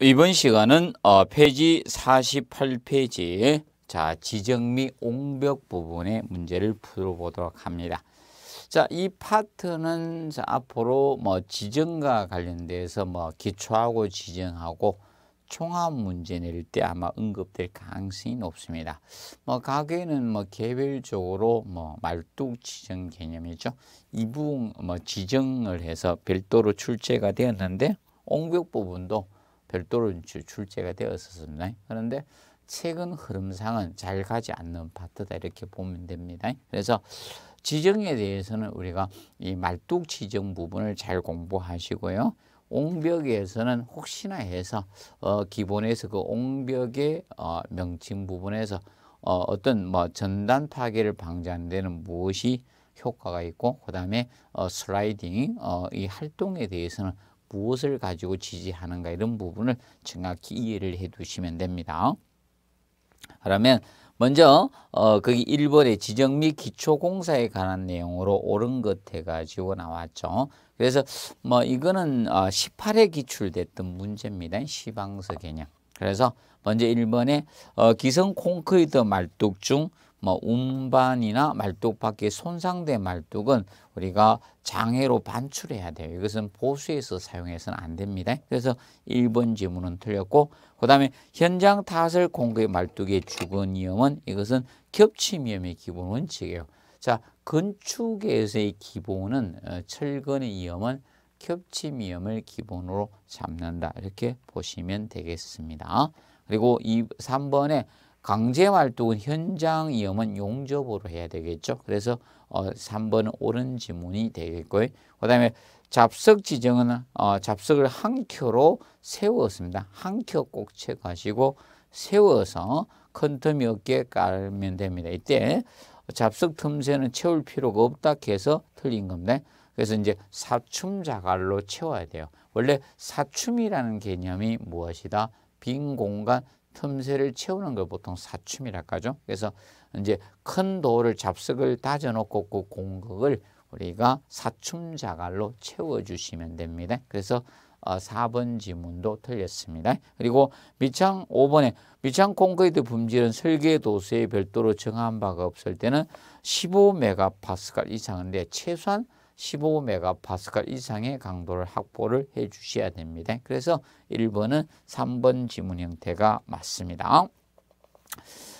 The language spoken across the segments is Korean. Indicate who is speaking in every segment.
Speaker 1: 이번 시간은 어, 페이지 48페이지 자 지정 및 옹벽 부분의 문제를 풀어보도록 합니다. 자, 이 파트는 자, 앞으로 뭐 지정과 관련돼서 뭐 기초하고 지정하고 총합 문제 낼 때 아마 언급될 가능성이 높습니다. 뭐 가게는 뭐 개별적으로 뭐 말뚝 지정 개념이죠. 이부뭐 분 지정을 해서 별도로 출제가 되었는데 옹벽 부분도 별도로 출제가 되었었습니다. 그런데 최근 흐름상은 잘 가지 않는 파트다 이렇게 보면 됩니다. 그래서 지정에 대해서는 우리가 이 말뚝 지정 부분을 잘 공부하시고요. 옹벽에서는 혹시나 해서 어 기본에서 그 옹벽의 어 명칭 부분에서 어 어떤 뭐 전단 파괴를 방지하는 데는 무엇이 효과가 있고 그다음에 어 슬라이딩 어이 활동에 대해서는 무엇을 가지고 지지하는가 이런 부분을 정확히 이해를 해 두시면 됩니다. 그러면 먼저 어, 거기 1번에 지정 및 기초공사에 관한 내용으로 옳은 것 해가지고 나왔죠. 그래서 뭐 이거는 어, 18회 기출됐던 문제입니다. 시방서 개념. 그래서 먼저 1번에 어, 기성 콘크리트 말뚝 중뭐 운반이나 말뚝 밖에 손상된 말뚝은 우리가 장애로 반출해야 돼요. 이것은 보수에서 사용해서는 안 됩니다. 그래서 1번 지문은 틀렸고 그 다음에 현장 탓을 공급의 말뚝의 죽은 위험은 이것은 겹침 위험의 기본 원칙이에요. 자 건축에서의 기본은 어, 철근의 위험은 겹침 위험을 기본으로 잡는다. 이렇게 보시면 되겠습니다. 그리고 이 3번에 강제활동은 현장 위험은 용접으로 해야 되겠죠. 그래서 어, 3번은 옳은 지문이 되겠고요. 그 다음에 잡석 지정은 어, 잡석을 한 켜로 세웠습니다. 한 켜꼭채가지고 세워서 큰 틈이 없게 깔면 됩니다. 이때 잡석 틈새는 채울 필요가 없다 해서 틀린 겁니다. 그래서 이제 사춤 자갈로 채워야 돼요. 원래 사춤이라는 개념이 무엇이다? 빈 공간 틈새를 채우는 걸 보통 사춤이라고 하죠. 그래서 이제 큰 돌을 잡석을 다져놓고 그 공극을 우리가 사춤 자갈로 채워주시면 됩니다. 그래서 4번 어, 지문도 틀렸습니다. 그리고 밑창 5번에 밑창 콘크리트 품질은 설계 도서에 별도로 정한 바가 없을 때는 15메가파스칼 이상인데 최소한 15메가파스칼 이상의 강도를 확보를 해 주셔야 됩니다. 그래서 1번은 3번 지문 형태가 맞습니다.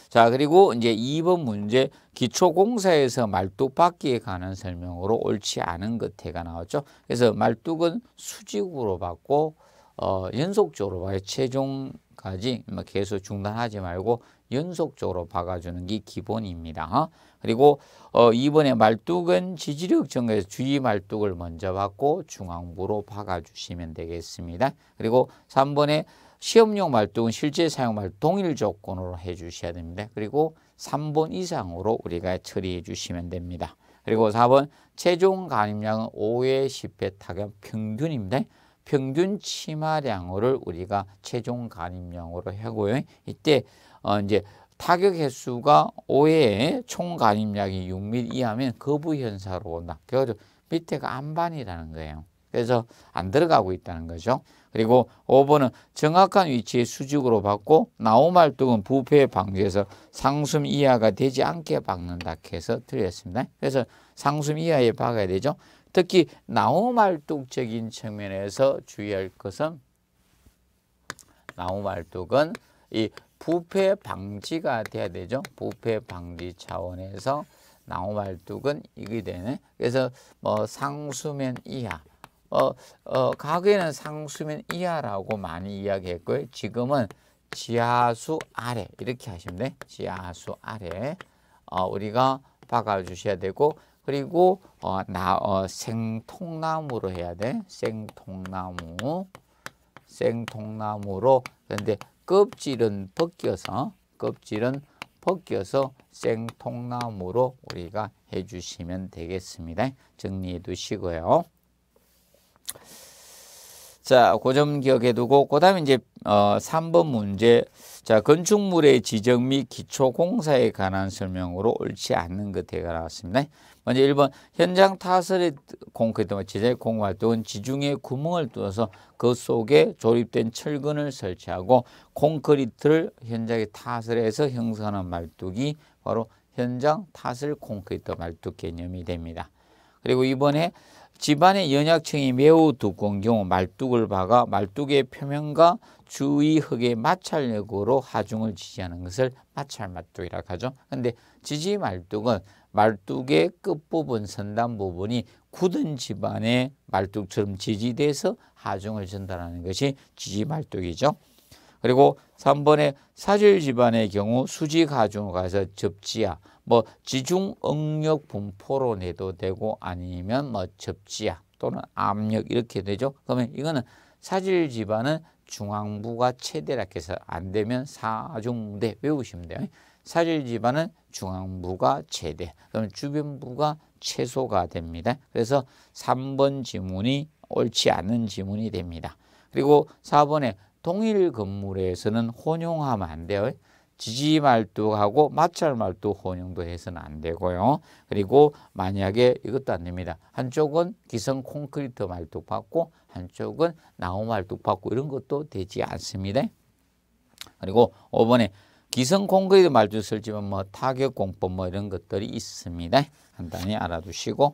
Speaker 1: 자 그리고 이제 2번 문제 기초공사에서 말뚝 받기에 관한 설명으로 옳지 않은 것태가 나왔죠. 그래서 말뚝은 수직으로 받고 어, 연속적으로 받고 최종 때까지 뭐 계속 중단하지 말고 연속적으로 박아주는 게 기본입니다. 그리고 어, 이번에 말뚝은 지지력 증가에서 주위 말뚝을 먼저 받고 중앙부로 박아주시면 되겠습니다. 그리고 3번에 시험용 말뚝은 실제 사용 말 동일 조건으로 해주셔야 됩니다. 그리고 3번 이상으로 우리가 처리해 주시면 됩니다. 그리고 4번 체중 간입량은 5회1 0회 타격 평균입니다. 평균 치마량을 우리가 최종 간입량으로 하고요. 이때 어 이제 타격 횟수가 5회 총 간입량이 6mm 이하면 거부 현사로 온다. 그래서 밑에가 안반이라는 거예요. 그래서 안 들어가고 있다는 거죠. 그리고 5번은 정확한 위치에 수직으로 박고 나오말뚝은 부패 방지해서 상숨 이하가 되지 않게 박는다 해서 틀렸습니다. 그래서 상숨 이하에 박아야 되죠. 특히 나우말뚝적인 측면에서 주의할 것은 나우말뚝은 이 부패 방지가 돼야 되죠. 부패 방지 차원에서 나우말뚝은 이게 되네. 그래서 뭐 상수면 이하. 어, 어, 과거에는 상수면 이하라고 많이 이야기했고요. 지금은 지하수 아래 이렇게 하시면 돼. 지하수 아래 어, 우리가 박아주셔야 되고 그리고 어, 나, 어, 생통나무로 해야 돼. 생통나무. 생통나무로 그런데 껍질은 벗겨서 껍질은 벗겨서 생통나무로 우리가 해주시면 되겠습니다. 정리해 두시고요. 자, 고점 기억해 두고, 그 다음에 이제, 어, 3번 문제. 자, 건축물의 지정 및 기초공사에 관한 설명으로 옳지 않는 것에 관하였습니다. 먼저 1번, 현장 타설의 콘크리트, 지제 공활 또는 지중해 구멍을 뚫어서 그 속에 조립된 철근을 설치하고 콘크리트를 현장에 타설해서 형성하는 말뚝이 바로 현장 타설 콘크리트 말뚝 개념이 됩니다. 그리고 이번에 집안의 연약층이 매우 두꺼운 경우 말뚝을 박아 말뚝의 표면과 주위 흙의 마찰력으로 하중을 지지하는 것을 마찰말뚝이라고 하죠. 그런데 지지말뚝은 말뚝의 끝부분 선단 부분이 굳은 집안의 말뚝처럼 지지돼서 하중을 전달하는 것이 지지말뚝이죠. 그리고 3번에 사질 집안의 경우 수지 가중가서 접지야. 뭐 지중 응력 분포로 내도 되고 아니면 뭐 접지야 또는 압력 이렇게 되죠. 그러면 이거는 사질 집안은 중앙부가 최대라 해서 안 되면 사중대 외우시면 돼요. 사질 집안은 중앙부가 최대. 그러면 주변부가 최소가 됩니다. 그래서 3번 지문이 옳지 않은 지문이 됩니다. 그리고 4번에 동일 건물에서는 혼용하면 안 돼요. 지지 말뚝하고 마찰 말뚝 혼용도 해서는 안 되고요. 그리고 만약에 이것도 안 됩니다. 한쪽은 기성 콘크리트 말뚝 받고 한쪽은 나무 말뚝 받고 이런 것도 되지 않습니다. 그리고 5번에 기성 콘크리트 말뚝 설치면 뭐 타격 공법 뭐 이런 것들이 있습니다. 간단히 알아두시고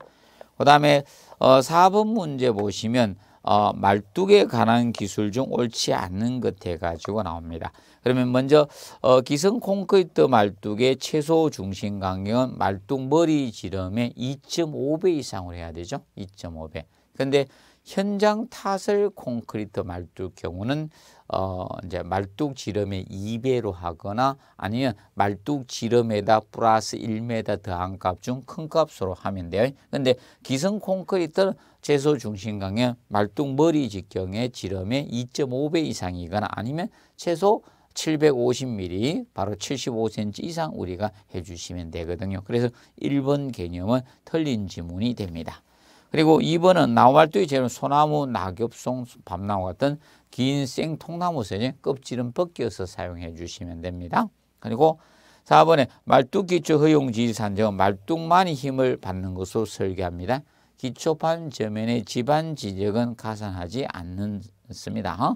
Speaker 1: 그 다음에 어, 4번 문제 보시면 어, 말뚝에 관한 기술 중 옳지 않는 것 해가지고 나옵니다. 그러면 먼저 어, 기성 콘크리트 말뚝의 최소 중심 간격은 말뚝 머리 지름의 2.5배 이상으로 해야 되죠. 2.5배. 근데 현장 타설 콘크리트 말뚝 경우는 어 이제 말뚝 지름의 2배로 하거나 아니면 말뚝 지름에다 플러스 1m 더한 값 중 큰 값으로 하면 돼요. 근데 기성 콘크리트 는 최소 중심 강의 말뚝 머리 직경의 지름의 2.5배 이상이거나 아니면 최소 750mm 바로 75cm 이상 우리가 해주시면 되거든요. 그래서 1번 개념은 틀린 지문이 됩니다. 그리고 2번은 나무말뚝이재료 소나무, 낙엽송, 밤나무 같은 긴 생통나무 세제 껍질은 벗겨서 사용해 주시면 됩니다. 그리고 4번에 말뚝 기초 허용 지지 산정은 말뚝만이 힘을 받는 것으로 설계합니다. 기초판 저면의 지반 지적은 가산하지 않습니다.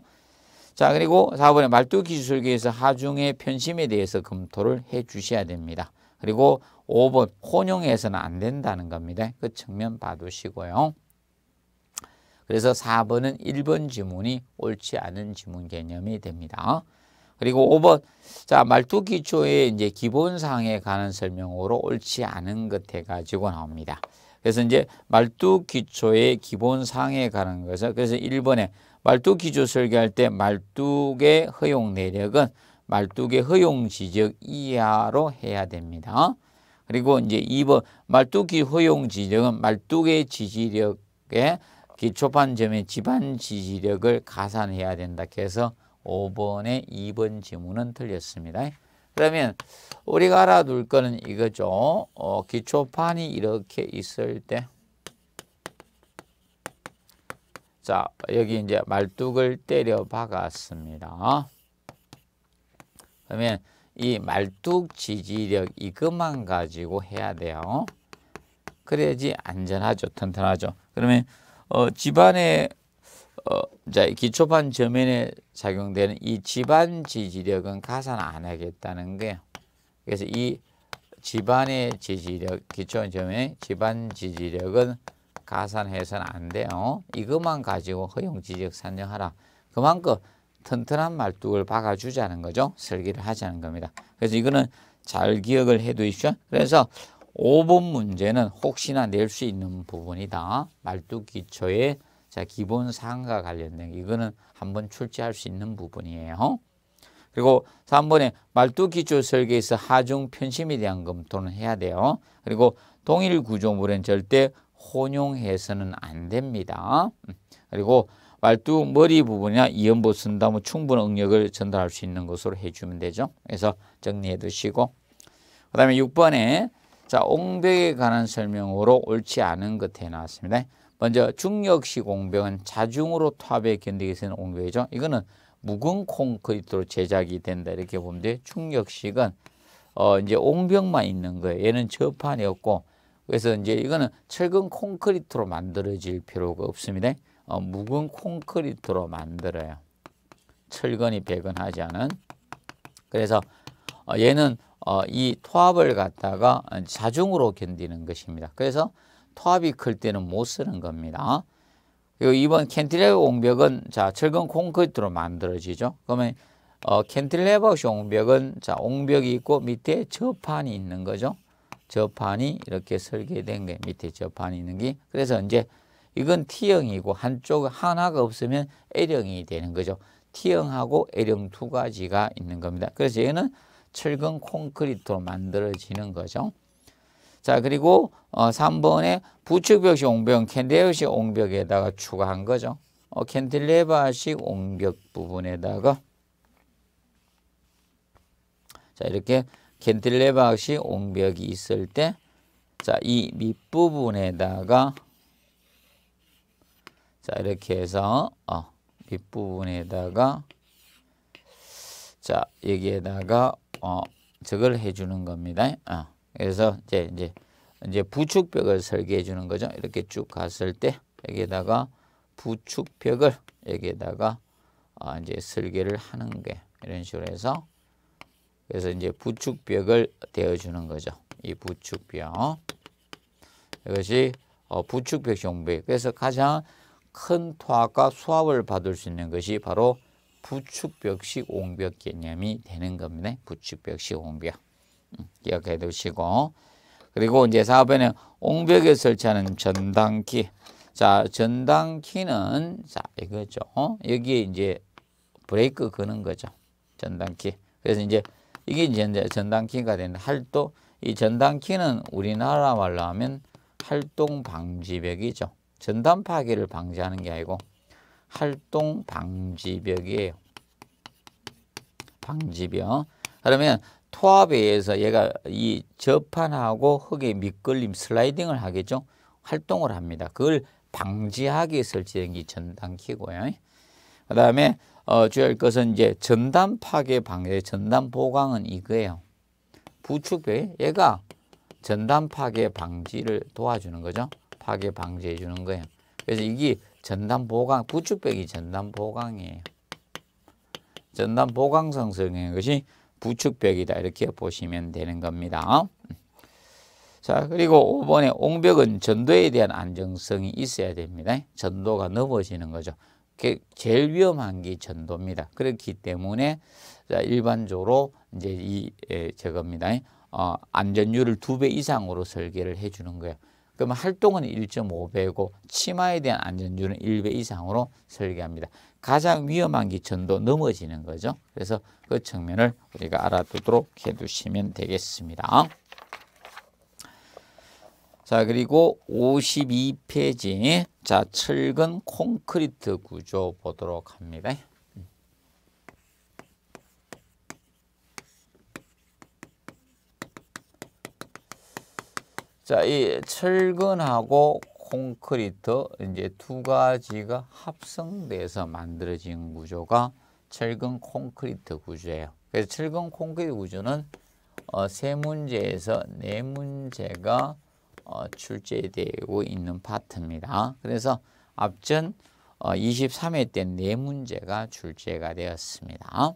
Speaker 1: 자 그리고 4번에 말뚝 기술 설에서 하중의 편심에 대해서 검토를 해 주셔야 됩니다. 그리고 5번 혼용해서는 안 된다는 겁니다. 그 측면 봐두시고요. 그래서 4번은 1번 지문이 옳지 않은 지문 개념이 됩니다. 그리고 5번 자 말투 기초의 이제 기본상에 관한 설명으로 옳지 않은 것 해가지고 나옵니다. 그래서 이제 말투 기초의 기본상에 관한 것은 그래서 1번에 말뚝 기초 설계할 때 말뚝의 허용 내력은 말뚝의 허용 지적 이하로 해야 됩니다. 그리고 이제 2번 말뚝기 허용 지지은 말뚝의 지지력에 기초판 점의 집안 지지력을 가산해야 된다. 그래서 5번의 2번 지문은 틀렸습니다. 그러면 우리가 알아둘 거는 이거죠. 어, 기초판이 이렇게 있을 때 자, 여기 이제 말뚝을 때려 박았습니다. 그러면 이 말뚝 지지력 이것만 가지고 해야 돼요. 그래야지 안전하죠. 튼튼하죠. 그러면 어, 집안에 어, 자, 기초판 저면에 작용되는 이 집안 지지력은 가산 안 하겠다는 거예요. 그래서 이 집안의 지지력, 기초판 저면의 집안 지지력은 가산해서는 안 돼요. 이것만 가지고 허용 지지력 산정하라. 그만큼 튼튼한 말뚝을 박아주자는 거죠. 설계를 하자는 겁니다. 그래서 이거는 잘 기억을 해 두십시오. 그래서 5번 문제는 혹시나 낼 수 있는 부분이다. 말뚝 기초의 자, 기본 사항과 관련된 이거는 한번 출제할 수 있는 부분이에요. 그리고 3번에 말뚝 기초 설계에서 하중 편심에 대한 검토는 해야 돼요. 그리고 동일 구조물은 절대 혼용해서는 안 됩니다. 그리고 말뚝 머리 부분이나 이음부 쓴다 면 충분한 응력을 전달할 수 있는 것으로 해주면 되죠. 그래서 정리해 두시고 그 다음에 6번에 자 옹벽에 관한 설명으로 옳지 않은 것 해놨습니다. 먼저 중력식 옹벽은 자중으로 탑에 견디기 쓰는 옹벽이죠. 이거는 묵은 콘크리트로 제작이 된다 이렇게 보면 돼 중력식은 어 이제 옹벽만 있는 거예요. 얘는 저판이 없고 그래서 이제 이거는 철근 콘크리트로 만들어질 필요가 없습니다. 어, 묵은 콘크리트로 만들어요. 철근이 배근하지 않은. 그래서 어, 얘는 어, 이 토합을 갖다가 자중으로 견디는 것입니다. 그래서 토합이 클 때는 못 쓰는 겁니다. 그리고 이번 캔틸레버 옹벽은 자 철근 콘크리트로 만들어지죠. 그러면 어, 캔틸레버 옹벽은 자 옹벽이 있고 밑에 저판이 있는 거죠. 저판이 이렇게 설계된 게 밑에 저판이 있는 게 그래서 이제 이건 T형이고 한쪽 하나가 없으면 L형이 되는 거죠. T형하고 L형 두 가지가 있는 겁니다. 그래서 얘는 철근 콘크리트로 만들어지는 거죠. 자 그리고 어, 3번에 부축벽식 옹벽, 캔디레어식 옹벽에다가 추가한 거죠. 어, 캔틸레바식 옹벽 부분에다가 자 이렇게 캔틸레바식 옹벽이 있을 때자이 밑부분에다가 자 이렇게 해서 어, 밑부분에다가 자 여기에다가 어, 저걸 해주는 겁니다. 어, 그래서 이제 이제 이제 부축벽을 설계해 주는 거죠. 이렇게 쭉 갔을 때 여기에다가 부축벽을 여기에다가 어, 이제 설계를 하는 게 이런 식으로 해서 그래서 이제 부축벽을 대어주는 거죠. 이 부축벽 이것이 어, 부축벽 정비. 그래서 가장 큰 토학과 수합을 받을 수 있는 것이 바로 부축벽식 옹벽 개념이 되는 겁니다. 부축벽식 옹벽. 음, 기억해 두시고. 그리고 이제 사업에 옹벽에 설치하는 전당키. 자, 전당키는, 자, 이거죠. 여기에 이제 브레이크 거는 거죠. 전당키. 그래서 이제 이게 이제 전당키가 되는 할도, 이 전당키는 우리나라 말로 하면 활동 방지벽이죠. 전단 파괴를 방지하는 게 아니고 활동 방지벽이에요. 방지벽. 그러면 토압에 의해서 얘가 이 저판하고 흙에 밑걸림 슬라이딩을 하겠죠. 활동을 합니다. 그걸 방지하기 설치된 게 전단키고요. 그 다음에 어, 주의할 것은 이제 전단 파괴 방지, 전단 보강은 이거예요. 부축배 얘가 전단 파괴 방지를 도와주는 거죠. 파괴 방지해 주는 거예요. 그래서 이게 전담 보강, 부축벽이 전담 보강이에요. 전담 보강성 성의 것이 부축벽이다. 이렇게 보시면 되는 겁니다. 자, 그리고 5번에 옹벽은 전도에 대한 안정성이 있어야 됩니다. 전도가 넘어지는 거죠. 제일 위험한 게 전도입니다. 그렇기 때문에 일반적으로 이제 이 예, 겁니다 어, 안전율을 두 배 이상으로 설계를 해주는 거예요. 그럼 활동은 1.5배고 치마에 대한 안전율은 1배 이상으로 설계합니다. 가장 위험한 기천도 넘어지는 거죠. 그래서 그 측면을 우리가 알아두도록 해두시면 되겠습니다. 자 그리고 52페이지 자 철근 콘크리트 구조 보도록 합니다. 자, 이 철근하고 콘크리트 이제 두 가지가 합성돼서 만들어진 구조가 철근 콘크리트 구조예요. 그래서 철근 콘크리트 구조는 어, 세 문제에서 네 문제가 어, 출제되고 있는 파트입니다. 그래서 앞전 어, 23회 때 네 문제가 출제가 되었습니다.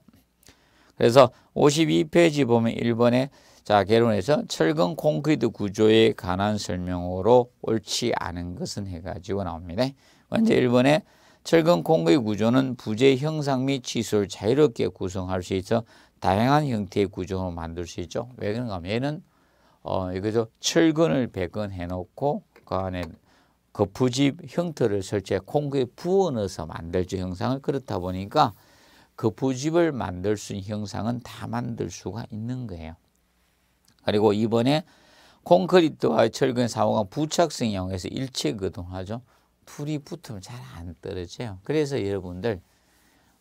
Speaker 1: 그래서 52페이지 보면 1번에 자, 결론에서 철근 콘크리트 구조에 관한 설명으로 옳지 않은 것은 해가지고 나옵니다. 먼저 1번에 철근 콘크리트 구조는 부재 형상 및 치수를 자유롭게 구성할 수 있어 다양한 형태의 구조로 만들 수 있죠. 왜 그런가 하면 얘는 어, 여기서 철근을 배근해 놓고 그 안에 거푸집 형태를 설치해 콩크리트 부어 넣어서 만들죠 형상을 그렇다 보니까 거푸집을 만들 수 있는 형상은 다 만들 수가 있는 거예요. 그리고 이번에 콘크리트와 철근 사호가 부착성이 영해서 일체 거동하죠. 둘이 붙으면 잘 안 떨어져요. 그래서 여러분들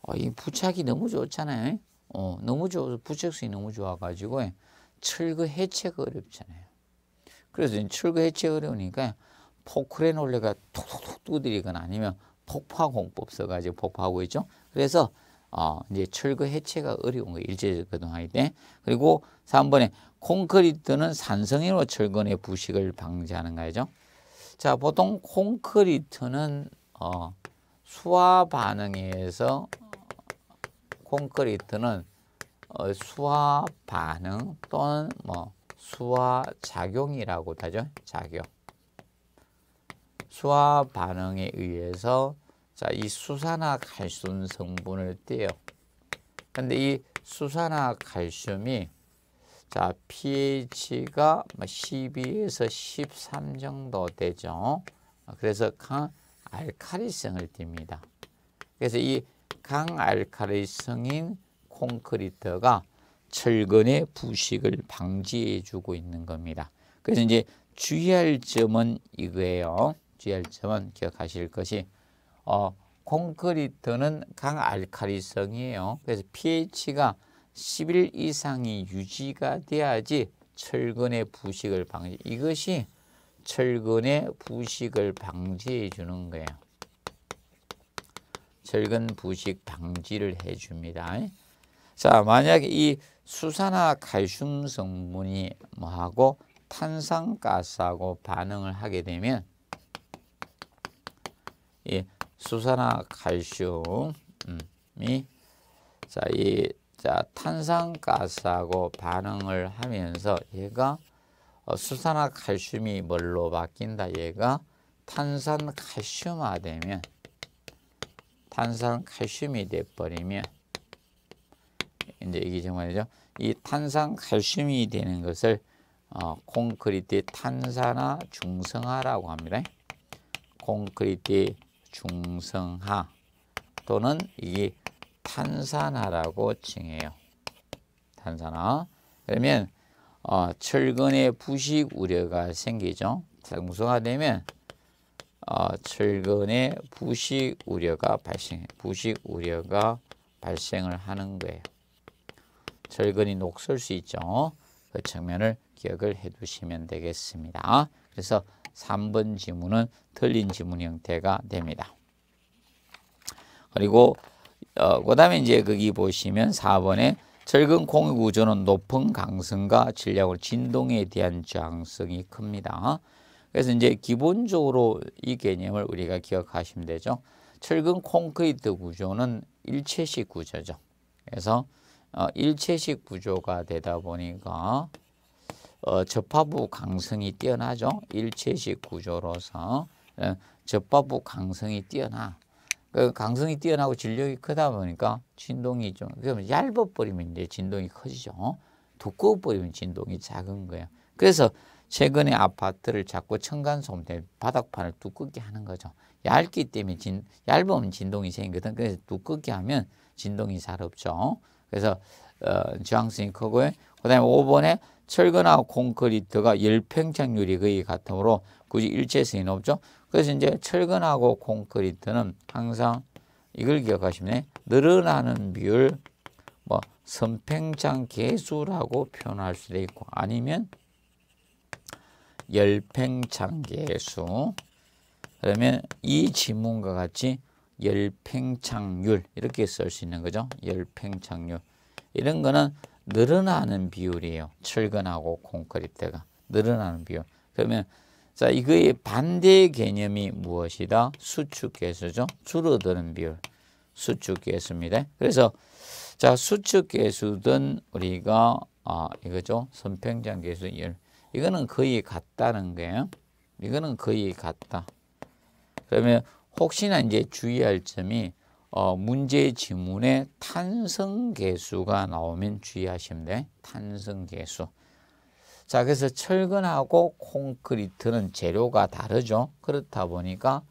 Speaker 1: 어, 이 부착이 너무 좋잖아요. 어, 너무 좋아서 부착성이 너무 좋아가지고 철거 해체가 어렵잖아요. 그래서 철거 해체가 어려우니까 포크레인 올레가 톡톡톡 두드리거나 아니면 폭파 공법 써가지고 폭파하고 있죠. 그래서 어, 이제 철거 해체가 어려운 거 일제 거동하기 때 그리고 3번에 콘크리트는 산성이로 철근의 부식을 방지하는 거죠. 자, 보통 콘크리트는 어, 수화 반응에 서 콘크리트는 어, 수화 반응 또는 뭐 수화 작용이라고 하죠. 작용. 수화 반응에 의해서 자, 이 수산화 칼슘 성분을 떼요. 근데 이 수산화 칼슘이 자, pH가 12에서 뭐 13 정도 되죠. 그래서 강 알칼리성을 띱니다. 그래서 이 강알칼리성인 콘크리트가 철근의 부식을 방지해 주고 있는 겁니다. 그래서 이제 주의할 점은 이거예요. 주의할 점은 기억하실 것이 어, 콘크리트는 강알칼리성이에요. 그래서 pH가 10일 이상이 유지가 돼야지 철근의 부식을 방지. 이것이 철근의 부식을 방지해 주는 거예요. 철근 부식 방지를 해 줍니다. 자, 만약에 이 수산화 칼슘 성분이 뭐하고 탄산가스하고 반응을 하게 되면 이 수산화 칼슘이 자, 이 자, 탄산가스하고 반응을 하면서 얘가 어, 수산화 칼슘이 뭘로 바뀐다? 얘가 탄산 칼슘화 되면 탄산 칼슘이 돼 버리면 이제 이게 정말이죠. 이 탄산 칼슘이 되는 것을 어, 콘크리트 탄산화 중성화라고 합니다. 콘크리트 중성화 또는 이게 탄산화라고 칭해요. 탄산화. 그러면 어, 철근의 부식 우려가 생기죠. 장수가 되면 어, 철근의 부식 우려가 발생, 부식 우려가 발생을 하는 거예요. 철근이 녹슬 수 있죠. 그 측면을 기억을 해 두시면 되겠습니다. 그래서 3번 지문은 틀린 지문 형태가 됩니다. 그리고 어, 그 다음에 이제 거기 보시면 4번에 철근 콩의 구조는 높은 강성과 질량으로 진동에 대한 저항성이 큽니다. 그래서 이제 기본적으로 이 개념을 우리가 기억하시면 되죠. 철근 콘크리트 구조는 일체식 구조죠. 그래서 어, 일체식 구조가 되다 보니까 어, 접합부 강성이 뛰어나죠. 일체식 구조로서 어, 접합부 강성이 뛰어나. 그 강성이 뛰어나고 진력이 크다 보니까 진동이 좀 그러면 얇아 버리면 이제 진동이 커지죠. 어? 두꺼워 버리면 진동이 작은 거예요. 그래서 최근에 아파트를 자꾸 천간소음때 바닥판을 두껍게 하는 거죠. 얇기 때문에 진, 얇으면 진동이 생기거든. 그래서 두껍게 하면 진동이 잘 없죠. 그래서 어, 저항성이 크고요. 그 다음에 5번에 철근하고 콘크리트가 열팽창률이 거의 같으므로 굳이 일체성이 높죠. 그래서 이제 철근하고 콘크리트는 항상 이걸 기억하시면 늘어나는 비율 뭐 선팽창 개수라고 표현할 수도 있고 아니면 열팽창 개수 그러면 이 지문과 같이 열팽창률 이렇게 쓸 수 있는 거죠. 열팽창률 이런 거는 늘어나는 비율이에요. 철근하고 콘크리트가 늘어나는 비율 그러면 자, 이거의 반대 의 개념이 무엇이다? 수축계수죠. 줄어드는 비율. 수축계수입니다. 그래서 자, 수축계수든 우리가 아, 이거죠. 선평장계수 열. 이거는 거의 같다는 거예요. 이거는 거의 같다. 그러면 혹시나 이제 주의할 점이 어, 문제 지문에 탄성계수가 나오면 주의하시면 돼. 탄성계수. 자, 그래서 철근하고 콘크리트는 재료가 다르죠. 그렇다 보니까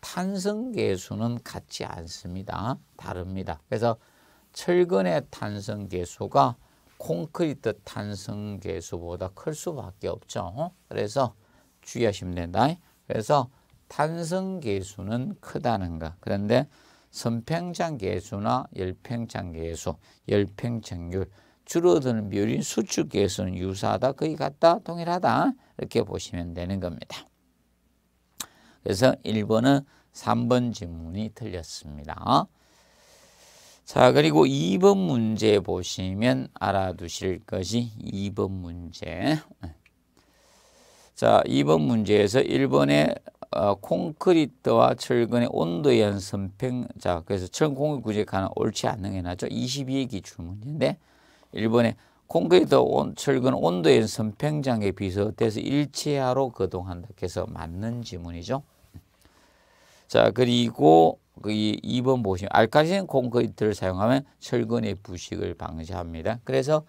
Speaker 1: 탄성 계수는 같지 않습니다. 다릅니다. 그래서 철근의 탄성 계수가 콘크리트 탄성 계수보다 클 수밖에 없죠. 그래서 주의하시면 된다. 그래서 탄성 계수는 크다는 거. 그런데 선평창 계수나 열팽창 계수, 열팽창률 줄어드는 비율인 수축계수는 유사하다, 거의 같다, 동일하다 이렇게 보시면 되는 겁니다. 그래서 1번은 3번 질문이 틀렸습니다.
Speaker 2: 자 그리고 2번
Speaker 1: 문제 보시면 알아두실 것이 2번 문제 자 2번 문제에서 1번에 어, 콘크리트와 철근의 온도에 한 선평 자 그래서 철공을 구직하는 옳지 않는 게 나죠 22의 기출문제인데 일본의 콘크리트 온, 철근 온도의 선평장에 비슷해서 일체화로 거동한다. 그래서 맞는 지문이죠. 자, 그리고 그 이 2번 보시면 알칼리 콘크리트를 사용하면 철근의 부식을 방지합니다. 그래서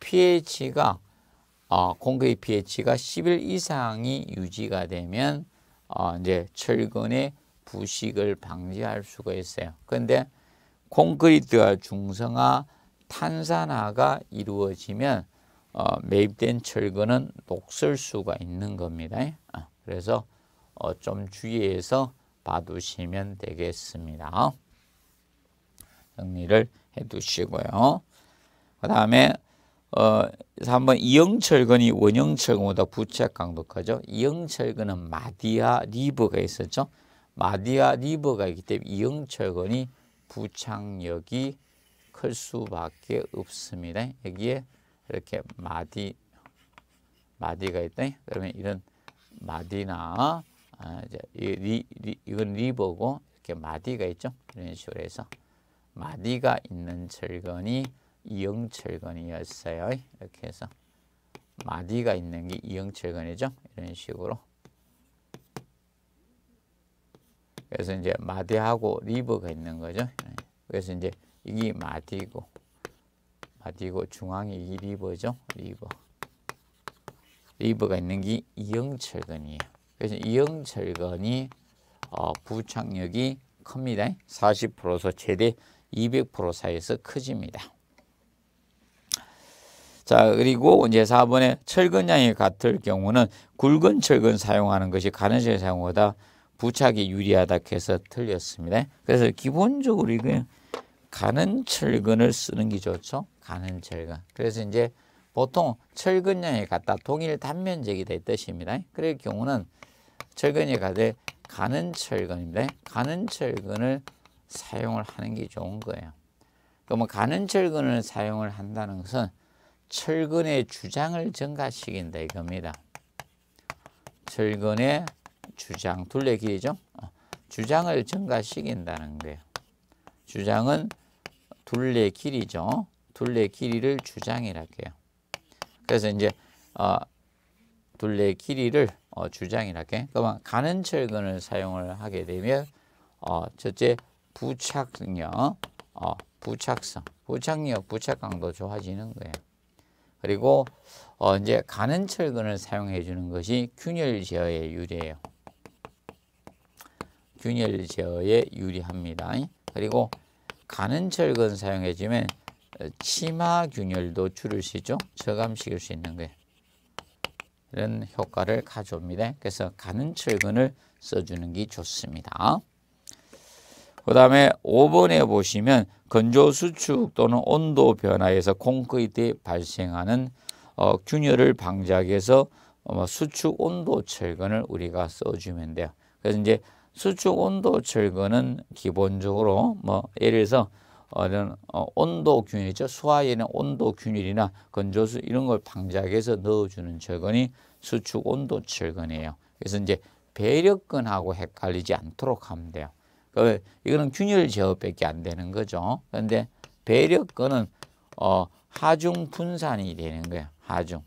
Speaker 1: pH가 어, 아, 콘크리트 pH가 11 이상이 유지가 되면 어, 이제 철근의 부식을 방지할 수가 있어요. 그런데 콘크리트와 중성화 탄산화가 이루어지면 어, 매입된 철근은 녹슬 수가 있는 겁니다. 어, 그래서 어, 좀 주의해서 봐두시면 되겠습니다. 정리를 해두시고요. 그 다음에 어, 한번 이형철근이 원형철근보다 부착 강도가죠. 이형철근은 마디아 리버가 있었죠. 마디아 리버가 있기 때문에 이형철근이 부착력이 클 수밖에 없습니다. 여기에 이렇게 마디 마디가 있다. 그러면 이런 마디나 아, 이제 리, 리, 이건 리버고 이렇게 마디가 있죠. 이런 식으로 해서 마디가 있는 철근이 이형 철근이었어요. 이렇게 해서 마디가 있는 게 이형 철근이죠. 이런 식으로. 그래서 이제 마디하고 리버가 있는 거죠. 예. 그래서 이제 이게 마디고 마디고 중앙이 에 리버죠. 리버. 리버가 있는 게 이영철근이에요. 그래서 이영철근이 어, 부착력이 큽니다. 40%에서 최대 200% 사이에서 커집니다. 자 그리고 이제 4번에 철근량이 같을 경우는 굵은 철근 사용하는 것이 가느질 사용보다 부착이 유리하다 해서 틀렸습니다. 그래서 기본적으로 이거 가는 철근을 쓰는 게 좋죠. 가는 철근. 그래서 이제 보통 철근형에 갖다 동일 단면적이다 뜻입니다. 그럴 경우는 철근에 가되 가는 철근입니 가는 철근을 사용을 하는 게 좋은 거예요. 그러면 가는 철근을 사용을 한다는 것은 철근의 주장을 증가시킨다 이겁니다. 철근의 주장, 둘레길이죠. 어, 주장을 증가시킨다는 거예요. 주장은 둘레 길이죠. 둘레 길이를 주장이랄게요. 그래서 이제 어, 둘레 길이를 어, 주장이랄게. 그러면 가는 철근을 사용을 하게 되면 어, 첫째 부착력, 어, 부착성, 부착력, 부착강도 좋아지는 거예요. 그리고 어, 이제 가는 철근을 사용해 주는 것이 균열 제어에 유리해요. 균열 제어에 유리합니다. 그리고 가는철근 사용해주면 어, 치마 균열도 줄일 수 있죠. 저감시킬 수 있는 거예요. 이런 효과를 가져옵니다. 그래서 가는철근을 써주는 게 좋습니다. 그 다음에 5번에 보시면 건조수축 또는 온도 변화에서 콘크리트에 발생하는 어, 균열을 방지하기 위해서 어, 수축 온도 철근을 우리가 써주면 돼요. 그래서 이제 수축 온도 철거는 기본적으로 뭐 예를 들어서 어떤 어, 온도 균일이죠. 수화에는 온도 균일이나 건조수 이런 걸 방지하기 위해서 넣어주는 철근이 수축 온도 철근이에요 그래서 이제 배력근하고 헷갈리지 않도록 하면 돼요. 그 이거는 균열 제어밖에 안 되는 거죠. 그런데 배력근은 어, 하중 분산이 되는 거예요. 하중.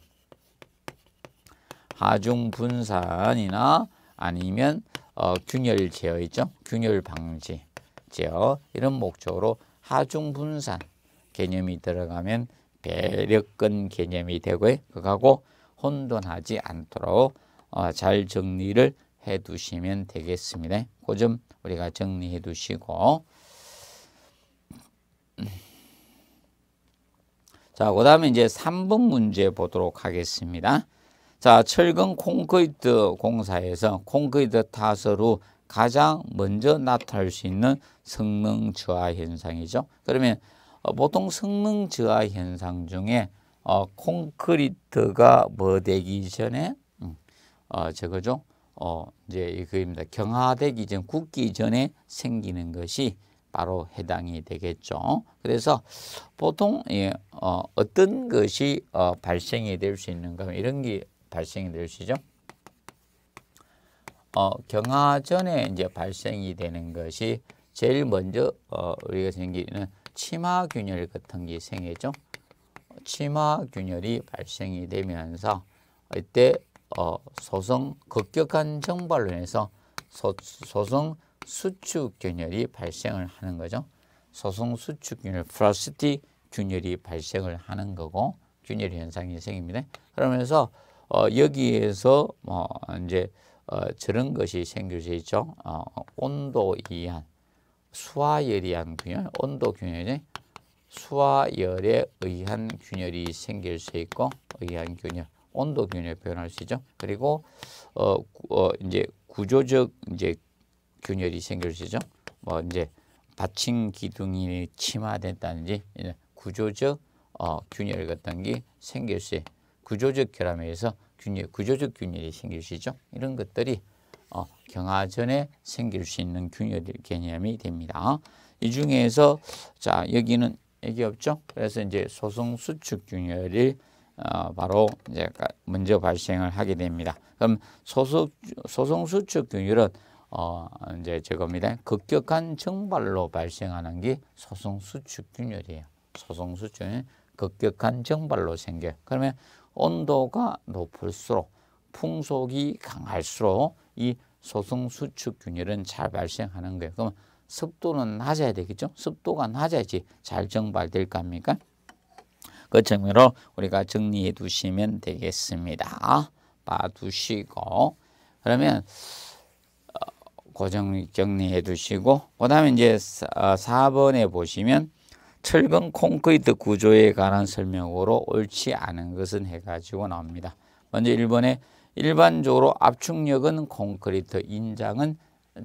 Speaker 1: 하중 분산이나 아니면 어, 균열 제어 있죠. 균열 방지 제어 이런 목적으로 하중 분산 개념이 들어가면 배력근 개념이 되고요. 그거하고 혼돈하지 않도록 어, 잘 정리를 해 두시면 되겠습니다. 그좀 우리가 정리해 두시고 자, 그 다음에 이제 3번 문제 보도록 하겠습니다. 자, 철근 콘크리트 공사에서 콘크리트 타설 후 가장 먼저 나타날 수 있는 성능 저하 현상이죠. 그러면 어, 보통 성능 저하 현상 중에 어, 콘크리트가 뭐 되기 전에 음, 어, 저거죠. 어, 이제 이거입니다. 경화되기 전, 굳기 전에 생기는 것이 바로 해당이 되겠죠. 그래서 보통 예, 어, 어떤 것이 어, 발생이 될 수 있는가 이런 게 발생이 될 시죠. 어, 경화전에 이제 발생이 되는 것이 제일 먼저 어, 우리가 생기는 치마균열 같은 게 생기죠. 치마균열이 발생이 되면서 이때 어, 소성 급격한 정발로 인해서 소, 소성 수축균열이 발생을 하는 거죠. 소성 수축균열, 플라스티 균열이 발생을 하는 거고 균열 현상이 생깁니다. 그러면서 어, 여기에서 뭐 이제 어, 저런 것이 생길수 있죠. 어, 온도 이한 수화열이한 균열, 온도 균열이 수화열에 의한 균열이 생길 수 있고 의한 균열, 온도 균열 변할수 있죠. 그리고 어, 어 이제 구조적 이제 균열이 생길 수 있죠. 뭐 이제 받침 기둥이 침하됐다든지 구조적 어, 균열 같은 게 생길 수있어 구조적 결함에 서 균열, 구조적 균열이 생길 수 있죠. 이런 것들이 어, 경화전에 생길 수 있는 균열 개념이 됩니다. 이 중에서 자 여기는 얘기 없죠. 그래서 이제 소성 수축 균열이 어, 바로 이제 먼저 발생을 하게 됩니다. 그럼 소속, 소성 수축 균열은 어, 이제 저겁니다. 급격한 증발로 발생하는 게 소성 수축 균열이에요. 소성 수축은 급격한 증발로 생겨. 그러면 온도가 높을수록 풍속이 강할수록 이 소성 수축 균열은 잘 발생하는 거예요. 그럼 습도는 낮아야 되겠죠? 습도가 낮아야지 잘 정발될 겁니까? 그 정도로 우리가 정리해 두시면 되겠습니다. 봐두시고 그러면 어, 고정 정리해 두시고 그 다음에 이제 4번에 어, 보시면 철근 콘크리트 구조에 관한 설명으로 옳지 않은 것은 해가지고 나옵니다. 먼저 1번에 일반적으로 압축력은 콘크리트, 인장은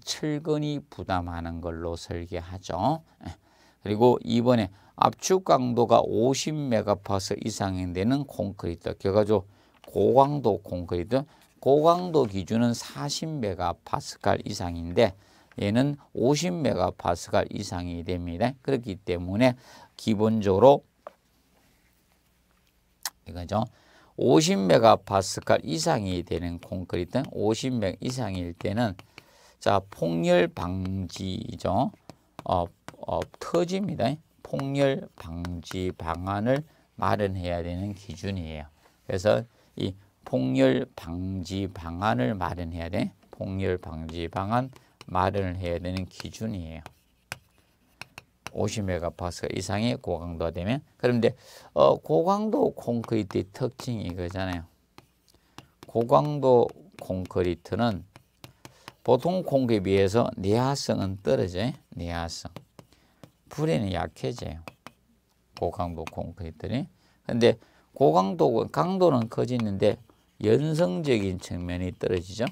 Speaker 1: 철근이 부담하는 걸로 설계하죠. 예. 그리고 2번에 압축 강도가 50메가파스 이상인 데는 콘크리트, 결가적으 고강도 콘크리트, 고강도 기준은 40메가파스칼 이상인데 얘는 50메가파스칼 이상이 됩니다. 그렇기 때문에 기본적으로 이거죠. 50메가파스칼 이상이 되는 콘크리트 50메 이상일 때는 자 폭열 방지죠. 어, 어, 터집니다. 폭열 방지 방안을 마련해야 되는 기준이에요. 그래서 이 폭열 방지 방안을 마련해야 돼. 폭열 방지 방안 말을 해야 되는 기준이에요. 5 0메가파스 이상의 고강도가 되면 그런데 어, 고강도 콘크리트의 특징이 이거잖아요. 고강도 콘크리트는 보통 콘크에 비해서 내화성은 떨어져요. 내화성. 불에는 약해져요. 고강도 콘크리트는. 근데 고강도 강도는 커지는데 연성적인 측면이 떨어지죠.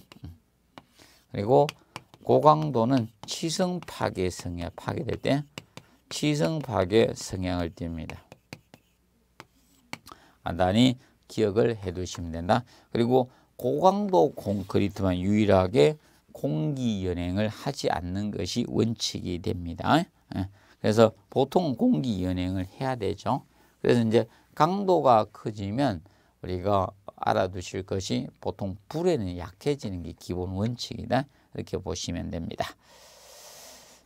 Speaker 1: 그리고 고강도는 치성 파괴 성향 파괴될 때 치성 파괴 성향을 띱니다. 간단히 기억을 해 두시면 된다. 그리고 고강도 콘크리트만 유일하게 공기 연행을 하지 않는 것이 원칙이 됩니다. 예. 그래서 보통 공기 연행을 해야 되죠. 그래서 이제 강도가 커지면 우리가 알아두실 것이 보통 불에는 약해지는 게 기본 원칙이다. 이렇게 보시면 됩니다.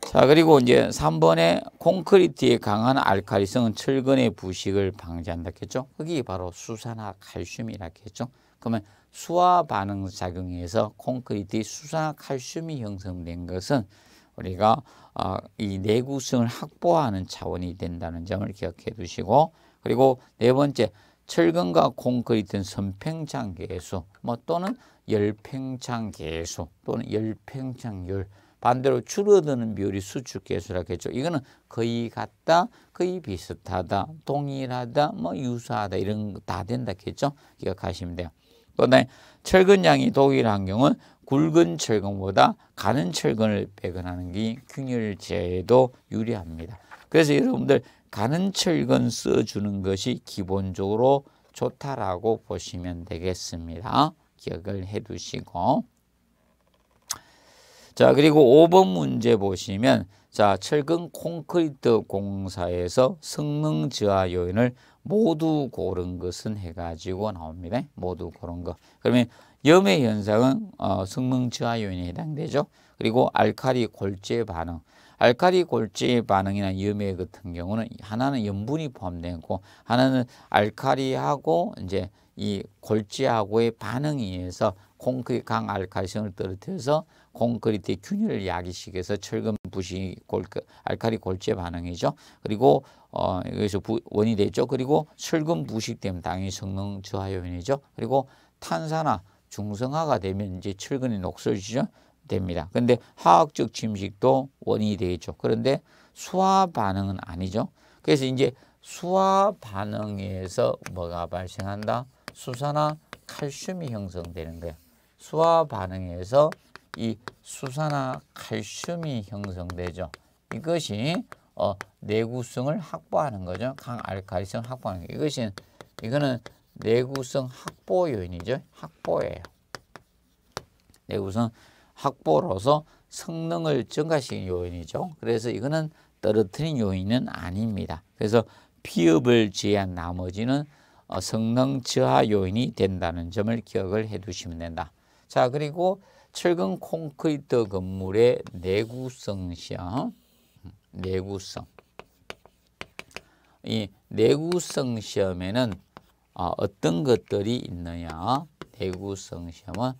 Speaker 1: 자 그리고 이제 3번에 콘크리트에 강한 알칼리성은 철근의 부식을 방지한다 했죠. 그게 바로 수산화 칼슘이라 했죠. 그러면 수화 반응 작용에서 콘크리트의 수산화 칼슘이 형성된 것은 우리가 아, 이 내구성을 확보하는 차원이 된다는 점을 기억해 두시고 그리고 네 번째 철근과 콩크에 있던 선팽창 계수 뭐 또는 열팽창 계수 또는 열팽창률 반대로 줄어드는 비율이 수축 계수라고 했죠. 이거는 거의 같다, 거의 비슷하다, 동일하다, 뭐 유사하다 이런 거 다 된다 했죠. 기억하시면 돼요. 또다음 철근량이 독일한 경우는 굵은 철근보다 가는 철근을 배근하는 게 균열제에도 유리합니다. 그래서 여러분들 가는 철근 써주는 것이 기본적으로 좋다라고 보시면 되겠습니다. 기억을 해두시고 자 그리고 5번 문제 보시면 자 철근 콘크리트 공사에서 성능 저하 요인을 모두 고른 것은 해가지고 나옵니다. 모두 고른 것. 그러면 염의 현상은 어, 성능 저하 요인에 해당되죠. 그리고 알칼리 골재 반응. 알칼리 골재 반응이나 염해 같은 경우는 하나는 염분이 포함되고 하나는 알칼리하고 이제 이 골재하고의 반응에 의해서 콘크리트 강 알칼리성을 떨어뜨려서 콘크리트의 균열을 야기시켜서 철근 부식 골, 알칼리 골재 반응이죠. 그리고 어, 여기서 부, 원이 되죠. 그리고 철근 부식 되면 당연히 성능 저하 요인이죠. 그리고 탄산화 중성화가 되면 이제 철근이 녹슬지죠 됩니다. 근데 화학적 침식도 원인이 되겠죠. 그런데 수화 반응은 아니죠. 그래서 이제 수화 반응에서 뭐가 발생한다? 수산화 칼슘이 형성되는 거야. 수화 반응에서 이 수산화 칼슘이 형성되죠. 이것이 어, 내구성을 확보하는 거죠. 강알칼리성 확보하는 거. 이것이 이거는 내구성 확보 요인이죠. 확보예요. 내구성 확보로서 성능을 증가시킨 요인이죠. 그래서 이거는 떨어뜨린 요인은 아닙니다. 그래서 피읍을 제외한 나머지는 어, 성능 저하 요인이 된다는 점을 기억을 해 두시면 된다. 자 그리고 철근 콘크리트 건물의 내구성 시험 내구성 이 내구성 시험에는 어, 어떤 것들이 있느냐 내구성 시험은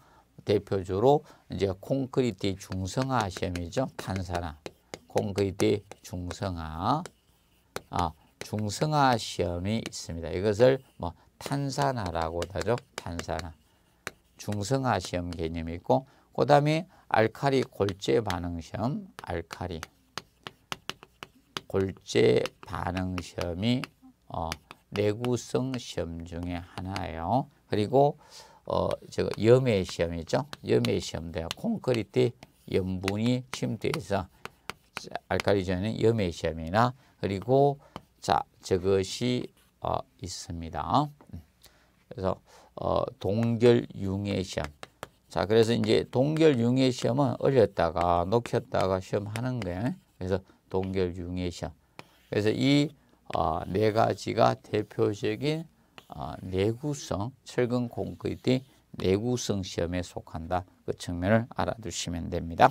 Speaker 1: 대표적으로 이제 콘크리트 중성화 시험이죠. 판사나 콘크리트 중성화 아, 중성화 시험이 있습니다. 이것을 뭐 탄산화라고 하죠. 탄산화. 중성화 시험 개념이 있고 그다음에 알카리 골재 반응 시험, 알카리 골재 반응 시험이 어, 내구성 시험 중에 하나예요. 그리고 어, 저거 염의 시험이죠. 염의 시험돼요. 콘크리트 염분이 침투해서 알칼리전은 염의 시험이나 그리고 자 저것이 어, 있습니다. 음. 그래서 어, 동결 융의 시험. 자 그래서 이제 동결 융의 시험은 얼렸다가 녹혔다가 시험하는 거예요. 그래서 동결 융의 시험. 그래서 이네 어, 가지가 대표적인 아, 내구성 철근 콘크리트 내구성 시험에 속한다. 그 측면을 알아두시면 됩니다.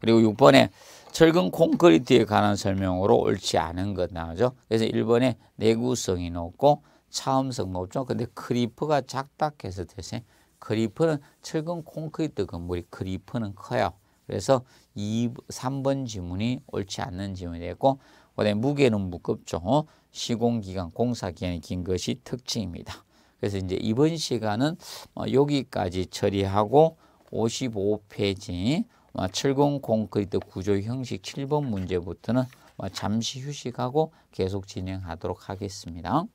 Speaker 1: 그리고 6번에 철근 콘크리트에 관한 설명으로 옳지 않은 것 나오죠. 그래서 1번에 내구성이 높고 차음성 높죠. 근데 크리프가 작다해서 대신 크리프는 철근 콘크리트 건물이 크리프는 커요. 그래서 2, 3번 지문이 옳지 않는 지문이 됐고 그다음에 무게는 무겁죠. 시공기간, 공사기간이 긴 것이 특징입니다. 그래서 이제 이번 시간은 어, 여기까지 처리하고 55페이지 철공 어, 콘크리트 구조 형식 7번 문제부터는 어, 잠시 휴식하고 계속 진행하도록 하겠습니다.